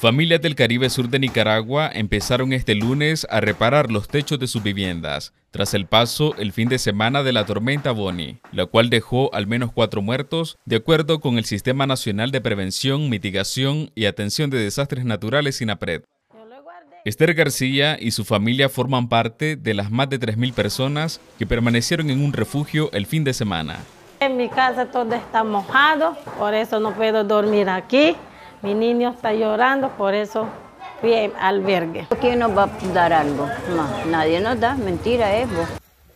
Familias del Caribe Sur de Nicaragua empezaron este lunes a reparar los techos de sus viviendas, tras el paso el fin de semana de la tormenta Boni, la cual dejó al menos cuatro muertos, de acuerdo con el Sistema Nacional de Prevención, Mitigación y Atención de Desastres Naturales SINAPRED. Esther García y su familia forman parte de las más de 3.000 personas que permanecieron en un refugio el fin de semana. En mi casa todo está mojado, por eso no puedo dormir aquí. Mi niño está llorando, por eso fui albergue. ¿Quién nos va a dar algo? nadie nos da, mentira es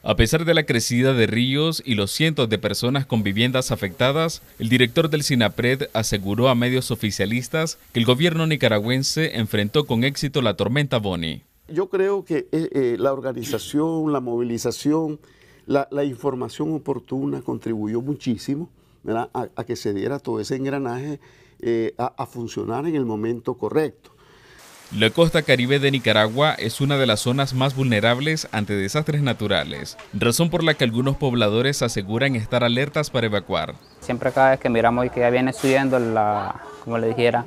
A pesar de la crecida de ríos y los cientos de personas con viviendas afectadas, el director del SINAPRED aseguró a medios oficialistas que el gobierno nicaragüense enfrentó con éxito la tormenta Boni. Yo creo que eh, eh, la organización, la movilización, la información oportuna contribuyó muchísimo a, que se diera todo ese engranaje eh, a, funcionar en el momento correcto. La costa caribe de Nicaragua es una de las zonas más vulnerables ante desastres naturales, razón por la que algunos pobladores aseguran estar alertas para evacuar. Siempre cada vez que miramos y que ya viene subiendo la, como le dijera,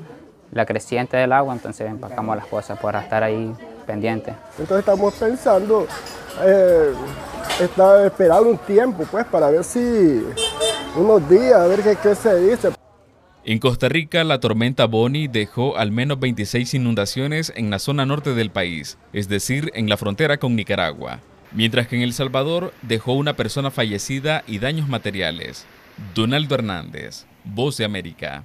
la creciente del agua, entonces empacamos las cosas para estar ahí pendientes. Entonces estamos pensando eh, estaba esperando un tiempo, pues, para ver si unos días, a ver qué, se dice. En Costa Rica, la tormenta Bonnie dejó al menos 26 inundaciones en la zona norte del país, es decir, en la frontera con Nicaragua, mientras que en El Salvador dejó una persona fallecida y daños materiales. Donaldo Hernández, Voz de América.